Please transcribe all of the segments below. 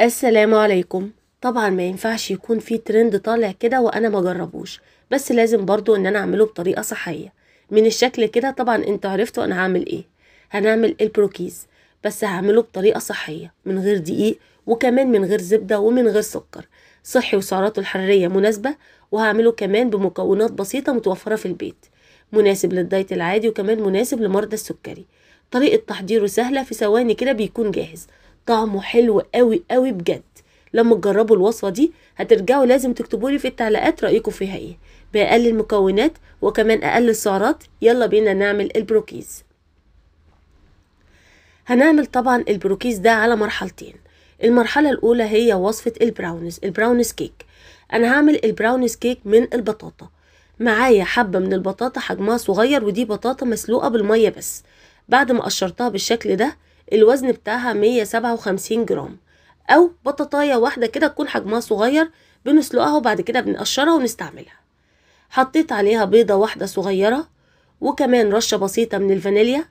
السلام عليكم طبعا ما ينفعش يكون في ترند طالع كده وانا ما جربوش بس لازم برضو ان انا اعمله بطريقه صحيه من الشكل كده طبعا انتوا عرفتوا انا هعمل ايه هنعمل البروكيز بس هعمله بطريقه صحيه من غير دقيق وكمان من غير زبده ومن غير سكر صحي وسعراته الحراريه مناسبه وهعمله كمان بمكونات بسيطه متوفره في البيت مناسب للدايت العادي وكمان مناسب لمرضى السكري طريقه تحضيره سهله في ثواني كده بيكون جاهز طعمه حلو قوي قوي بجد لما تجربوا الوصفة دي هترجعوا لازم تكتبوا لي في التعليقات رأيكم فيها ايه بأقل المكونات وكمان أقل السعرات يلا بينا نعمل البروكيز هنعمل طبعا البروكيز ده على مرحلتين المرحلة الأولى هي وصفة البراونز البراونز كيك أنا هعمل البراونز كيك من البطاطا معايا حبة من البطاطا حجمها صغير ودي بطاطا مسلوقة بالمية بس بعد ما قشرتها بالشكل ده الوزن بتاعها 157 جرام او بطاطايه واحده كده تكون حجمها صغير بنسلقها وبعد كده بنقشرها ونستعملها حطيت عليها بيضه واحده صغيره وكمان رشه بسيطه من الفانيليا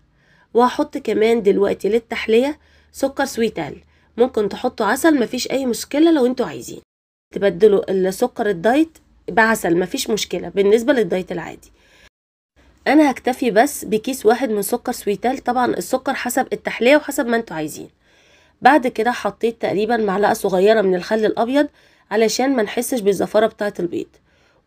وهحط كمان دلوقتي للتحليه سكر سويتال ممكن تحطوا عسل مفيش اي مشكله لو انتوا عايزين تبدلوا السكر الدايت بعسل مفيش مشكله بالنسبه للدايت العادي انا هكتفي بس بكيس واحد من سكر سويتال طبعا السكر حسب التحليه وحسب ما انتوا عايزين بعد كده حطيت تقريبا معلقه صغيره من الخل الابيض علشان ما نحسش بالزفاره بتاعه البيض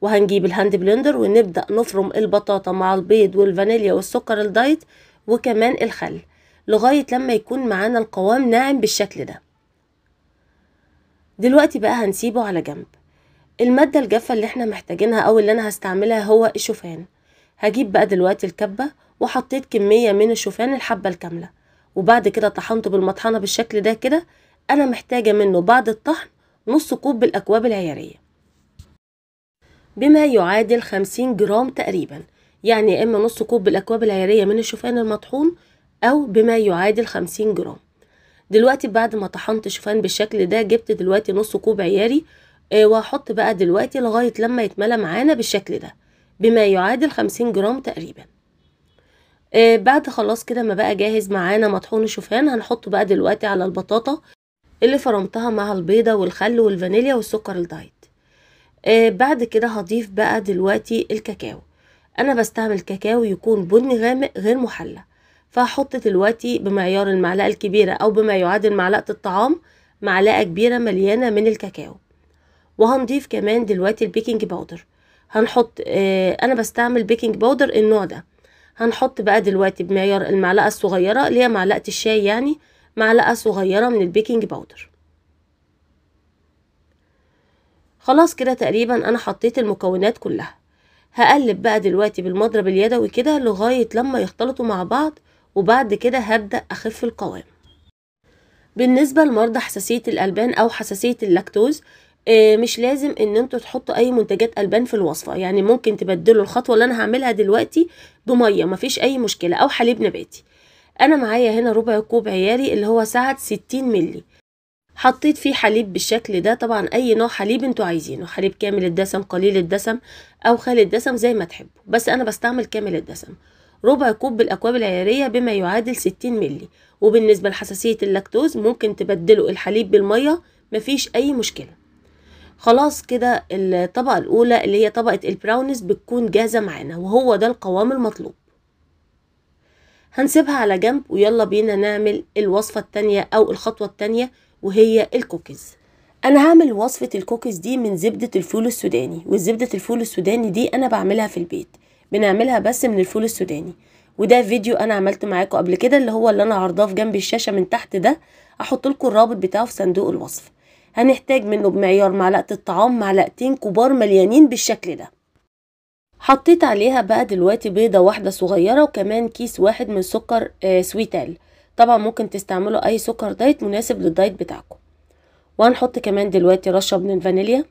وهنجيب الهاند بلندر ونبدا نفرم البطاطا مع البيض والفانيليا والسكر الدايت وكمان الخل لغايه لما يكون معانا القوام ناعم بالشكل ده دلوقتي بقى هنسيبه على جنب الماده الجافه اللي احنا محتاجينها او اللي انا هستعملها هو الشوفان هجيب بقى دلوقتي الكبة وحطيت كمية من الشوفان الحبة الكاملة وبعد كده طحنته بالمطحنة بالشكل ده كده أنا محتاجة منه بعد الطحن نص كوب بالأكواب العيارية بما يعادل خمسين جرام تقريبا يعني يا إما نص كوب بالأكواب العيارية من الشوفان المطحون أو بما يعادل خمسين جرام دلوقتي بعد ما طحنت شوفان بالشكل ده جبت دلوقتي نص كوب عياري آه، وهحط بقى دلوقتي لغاية لما يتملى معانا بالشكل ده بما يعادل 50 جرام تقريبا آه، بعد خلاص كده ما بقى جاهز معانا مطحون شوفان هنحطه بقى دلوقتي على البطاطا اللي فرمتها مع البيضة والخل والفانيليا والسكر الدايت آه، بعد كده هضيف بقى دلوقتي الكاكاو انا بستعمل كاكاو يكون بني غامق غير محلى فهحط دلوقتي بمعيار المعلقة الكبيرة او بما يعادل معلقة الطعام معلقة كبيرة مليانة من الكاكاو وهنضيف كمان دلوقتي البيكنج باودر هنحط آه انا بستعمل بيكنج باودر النوع ده هنحط بقى دلوقتي بمعيار المعلقه الصغيره اللي هي معلقه الشاي يعني معلقه صغيره من البيكنج باودر خلاص كده تقريبا انا حطيت المكونات كلها هقلب بقى دلوقتي بالمضرب اليدوي كده لغايه لما يختلطوا مع بعض وبعد كده هبدا اخف القوام بالنسبة لمرضى حساسية الألبان أو حساسية اللاكتوز آه، مش لازم ان انتوا تحطوا اي منتجات البان في الوصفه يعني ممكن تبدلوا الخطوه اللي انا هعملها دلوقتي بميه مفيش اي مشكله او حليب نباتي انا معايا هنا ربع كوب عياري اللي هو سعة 60 مللي حطيت فيه حليب بالشكل ده طبعا اي نوع حليب انتوا عايزينه حليب كامل الدسم قليل الدسم او خالي الدسم زي ما تحبوا بس انا بستعمل كامل الدسم ربع كوب بالاكواب العياريه بما يعادل 60 مللي وبالنسبه لحساسيه اللاكتوز ممكن تبدلوا الحليب بالميه مفيش اي مشكله خلاص كده الطبقة الأولى اللي هي طبقة البراونيز بتكون جاهزة معانا وهو ده القوام المطلوب هنسيبها على جنب ويلا بينا نعمل الوصفة التانية أو الخطوة التانية وهي الكوكيز أنا هعمل وصفة الكوكيز دي من زبدة الفول السوداني والزبدة الفول السوداني دي أنا بعملها في البيت بنعملها بس من الفول السوداني وده فيديو انا عملته معاكم قبل كده اللي هو اللي انا عرضاه في جنب الشاشه من تحت ده احط لكم الرابط بتاعه في صندوق الوصف هنحتاج منه بمعيار معلقة الطعام معلقتين كبار مليانين بالشكل ده حطيت عليها بقى دلوقتي بيضة واحدة صغيرة وكمان كيس واحد من سكر آه، سويتال طبعا ممكن تستعملوا اي سكر دايت مناسب للدايت بتاعكم وهنحط كمان دلوقتي رشة من الفانيليا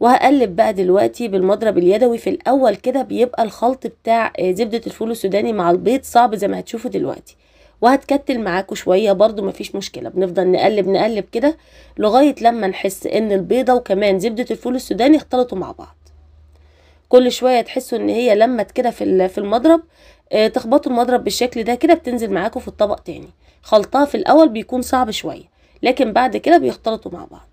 وهقلب بقى دلوقتي بالمضرب اليدوي في الاول كده بيبقى الخلط بتاع آه، زبدة الفول السوداني مع البيض صعب زي ما هتشوفوا دلوقتي وهتكتل معاكوا شوية برضو مفيش مشكلة بنفضل نقلب نقلب كده لغاية لما نحس ان البيضة وكمان زبدة الفول السوداني اختلطوا مع بعض كل شوية تحسوا ان هي لمت كده في في المضرب اه تخبطوا المضرب بالشكل ده كده بتنزل معاكوا في الطبق تاني خلطها في الاول بيكون صعب شوية لكن بعد كده بيختلطوا مع بعض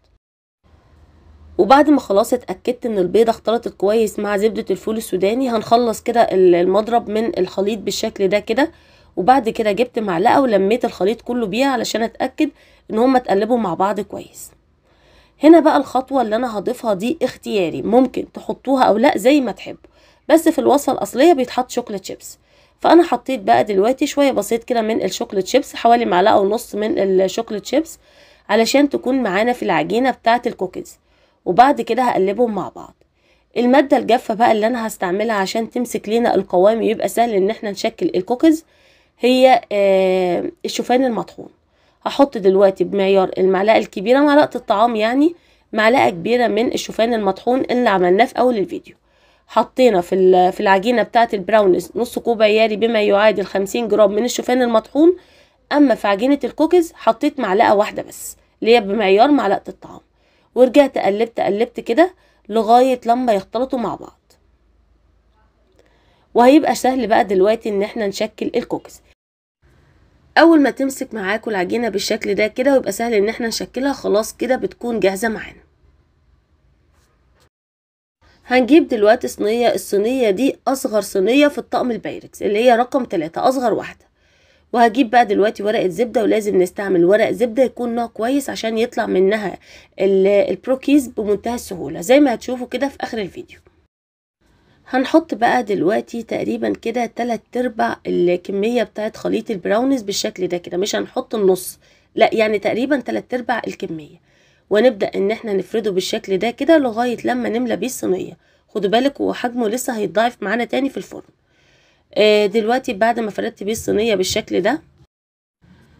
وبعد ما خلاص اتأكدت ان البيضة اختلطت كويس مع زبدة الفول السوداني هنخلص كده المضرب من الخليط بالشكل ده كده وبعد كده جبت معلقه ولميت الخليط كله بيها علشان اتاكد ان هما اتقلبوا مع بعض كويس هنا بقى الخطوه اللي انا هضيفها دي اختياري ممكن تحطوها او لا زي ما تحبوا بس في الوصفه الاصليه بيتحط شوكليت شيبس فانا حطيت بقى دلوقتي شويه بسيط كده من الشوكليت شيبس حوالي معلقه ونص من الشوكليت شيبس علشان تكون معانا في العجينه بتاعه الكوكيز وبعد كده هقلبهم مع بعض المادة الجافة بقى اللي انا هستعملها عشان تمسك لينا القوام يبقى سهل ان احنا نشكل الكوكيز هي آه، الشوفان المطحون هحط دلوقتي بمعيار المعلقه الكبيره معلقه الطعام يعني معلقه كبيره من الشوفان المطحون اللي عملناه في اول الفيديو حطينا في في العجينه بتاعه البراونز نص كوب عياري بما يعادل 50 جرام من الشوفان المطحون اما في عجينه الكوكيز حطيت معلقه واحده بس اللي هي بمعيار معلقه الطعام ورجعت قلبت قلبت كده لغايه لما يختلطوا مع بعض وهيبقى سهل بقى دلوقتي ان احنا نشكل الكوكيز اول ما تمسك معاكوا العجينه بالشكل ده كده ويبقى سهل ان احنا نشكلها خلاص كده بتكون جاهزه معانا هنجيب دلوقتي صينيه الصينيه دي اصغر صينيه في الطقم البايركس اللي هي رقم 3 اصغر واحده وهجيب بقى دلوقتي ورقه زبده ولازم نستعمل ورق زبده يكون نوع كويس عشان يطلع منها البروكيز بمنتهى السهوله زي ما هتشوفوا كده في اخر الفيديو هنحط بقى دلوقتي تقريبا كده تلات ارباع الكميه بتاعت خليط البراونيز بالشكل ده كده مش هنحط النص لا يعني تقريبا تلات ارباع الكميه ونبدا ان احنا نفرده بالشكل ده كده لغايه لما نملى بيه الصينيه خدوا بالك وحجمه لسه هيتضاعف معانا تاني في الفرن آه، دلوقتي بعد ما فردت بيه الصينيه بالشكل ده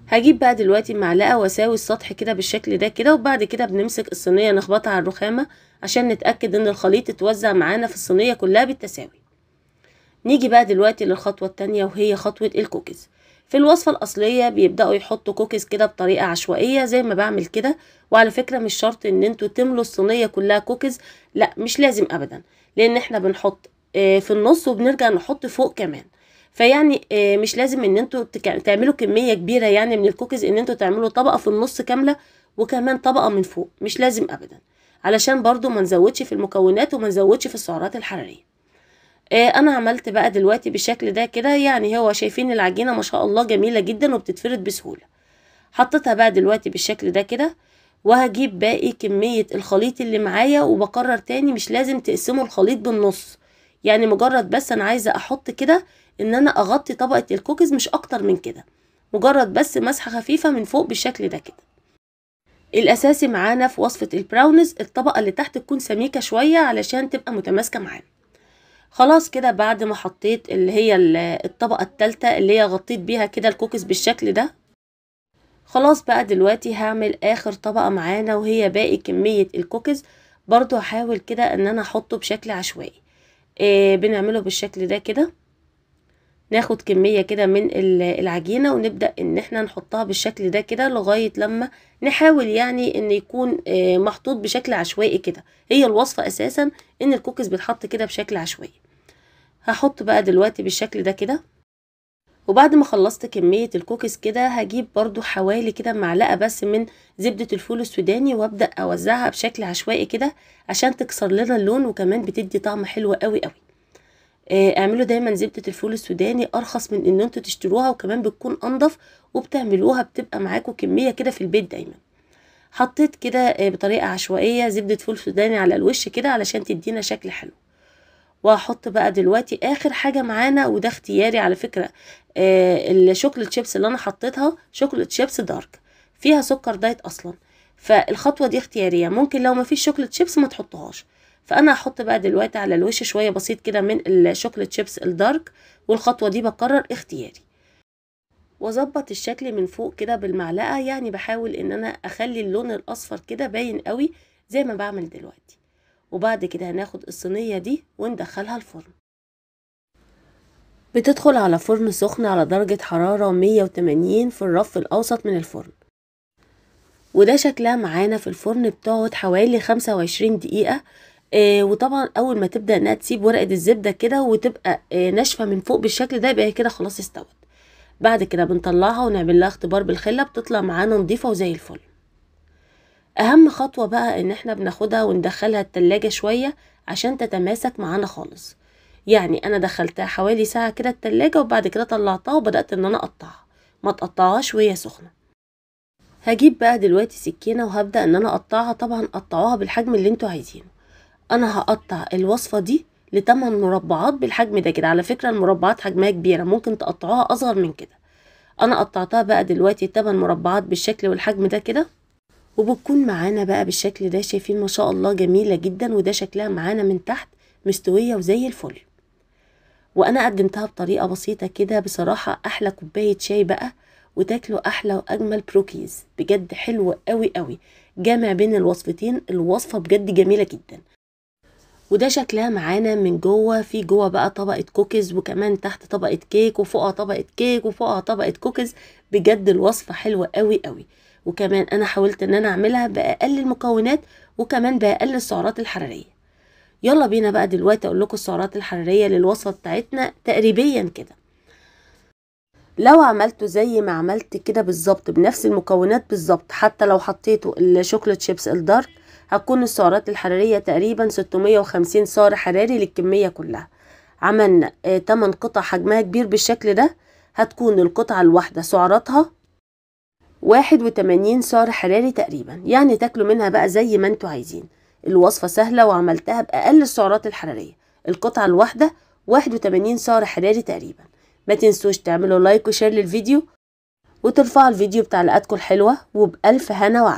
هجيب بقى دلوقتي معلقة واساوي السطح كده بالشكل ده كده وبعد كده بنمسك الصينية نخبطها على الرخامة عشان نتأكد ان الخليط اتوزع معانا في الصينية كلها بالتساوي نيجي بقى دلوقتي للخطوة التانية وهي خطوة الكوكيز في الوصفة الأصلية بيبدأوا يحطوا كوكيز كده بطريقة عشوائية زي ما بعمل كده وعلى فكرة مش شرط ان انتوا تملوا الصينية كلها كوكيز لا مش لازم ابدا لان احنا بنحط آه، في النص وبنرجع نحط فوق كمان فيعني آه، مش لازم ان انتوا تعملوا كميه كبيره يعني من الكوكيز ان انتوا تعملوا طبقه في النص كامله وكمان طبقه من فوق مش لازم ابدا علشان برضو ما نزودش في المكونات وما نزودش في السعرات الحراريه آه، انا عملت بقى دلوقتي بالشكل ده كده يعني هو شايفين العجينه ما شاء الله جميله جدا وبتتفرد بسهوله حطيتها بقى دلوقتي بالشكل ده كده وهجيب باقي كميه الخليط اللي معايا وبكرر تاني مش لازم تقسموا الخليط بالنص يعني مجرد بس انا عايزه احط كده ان انا اغطي طبقة الكوكيز مش اكتر من كده مجرد بس مسحة خفيفة من فوق بالشكل ده كده الاساسي معانا في وصفة البراونز الطبقة اللي تحت تكون سميكة شوية علشان تبقى متماسكة معانا خلاص كده بعد ما حطيت اللي هي الطبقة التالتة اللي هي غطيت بيها كده الكوكيز بالشكل ده خلاص بقى دلوقتي هعمل اخر طبقة معانا وهي باقي كمية الكوكيز برضو هحاول كده ان انا احطه بشكل عشوائي إيه بنعمله بالشكل ده كده ناخد كمية كده من العجينة ونبدأ ان احنا نحطها بالشكل ده كده لغاية لما نحاول يعني ان يكون آه، محطوط بشكل عشوائي كده هي الوصفة اساسا ان الكوكيز بتحط كده بشكل عشوائي هحط بقى دلوقتي بالشكل ده كده وبعد ما خلصت كمية الكوكيز كده هجيب برضو حوالي كده معلقة بس من زبدة الفول السوداني وابدأ اوزعها بشكل عشوائي كده عشان تكسر لنا اللون وكمان بتدي طعم حلو قوي قوي آه، اعملوا دايما زبدة الفول السوداني ارخص من ان انتوا تشتروها وكمان بتكون انضف وبتعملوها بتبقى معاكم كمية كده في البيت دايما حطيت كده آه، بطريقة عشوائية زبدة فول سوداني على الوش كده علشان تدينا شكل حلو وهحط بقى دلوقتي اخر حاجة معانا وده اختياري على فكرة آه الشوكليت شيبس اللي انا حطيتها شوكليت شيبس دارك فيها سكر دايت اصلا فالخطوة دي اختيارية ممكن لو مفيش شوكليت شيبس ما تحطهاش فانا هحط بقى دلوقتي على الوش شويه بسيط كده من الشوكليت شيبس الدارك والخطوه دي بكرر اختياري واظبط الشكل من فوق كده بالمعلقه يعني بحاول ان انا اخلي اللون الاصفر كده باين قوي زي ما بعمل دلوقتي وبعد كده هناخد الصينيه دي وندخلها الفرن بتدخل على فرن سخن على درجة حرارة 180 في الرف الأوسط من الفرن وده شكلها معانا في الفرن بتقعد حوالي 25 دقيقة آه وطبعا اول ما تبدا انها تسيب ورقه الزبده كده وتبقى آه ناشفه من فوق بالشكل ده يبقى كده خلاص استوت بعد كده بنطلعها ونعمل لها اختبار بالخله بتطلع معانا نضيفه وزي الفل اهم خطوه بقى ان احنا بناخدها وندخلها التلاجة شويه عشان تتماسك معانا خالص يعني انا دخلتها حوالي ساعه كده التلاجة وبعد كده طلعتها وبدات ان انا اقطعها ما تقطعهاش وهي سخنه هجيب بقى دلوقتي سكينه وهبدا ان انا اقطعها طبعا قطعوها بالحجم اللي انتوا عايزينه انا هقطع الوصفه دي لتمن مربعات بالحجم ده كده على فكره المربعات حجمها كبيره ممكن تقطعوها اصغر من كده انا قطعتها بقى دلوقتي تمن مربعات بالشكل والحجم ده كده وبتكون معانا بقى بالشكل ده شايفين ما شاء الله جميله جدا وده شكلها معانا من تحت مستويه وزي الفل وانا قدمتها بطريقه بسيطه كده بصراحه احلى كوبايه شاي بقى وتاكلوا احلى واجمل بروكيز بجد حلو قوي قوي جامع بين الوصفتين الوصفه بجد جميله جدا وده شكلها معانا من جوه في جوه بقى طبقه كوكيز وكمان تحت طبقه كيك وفوقها طبقه كيك وفوقها طبقه كوكيز بجد الوصفه حلوه قوي قوي وكمان انا حاولت ان انا اعملها باقل المكونات وكمان باقل السعرات الحراريه يلا بينا بقى دلوقتي اقول لكم السعرات الحراريه للوصفه بتاعتنا تقريبيا كده لو عملته زي ما عملت كده بالظبط بنفس المكونات بالظبط حتى لو حطيته الشوكليت شيبس الدارك هتكون السعرات الحرارية تقريبا 650 سعر حراري للكمية كلها عملنا آه، 8 قطع حجمها كبير بالشكل ده هتكون القطعة الواحدة سعراتها 81 سعر حراري تقريبا يعني تاكلوا منها بقى زي ما انتوا عايزين الوصفة سهلة وعملتها بأقل السعرات الحرارية القطعة الواحدة 81 سعر حراري تقريبا ما تنسوش تعملوا لايك وشير للفيديو وترفعوا الفيديو بتاع لقاتكم الحلوة وبألف هنا وعافية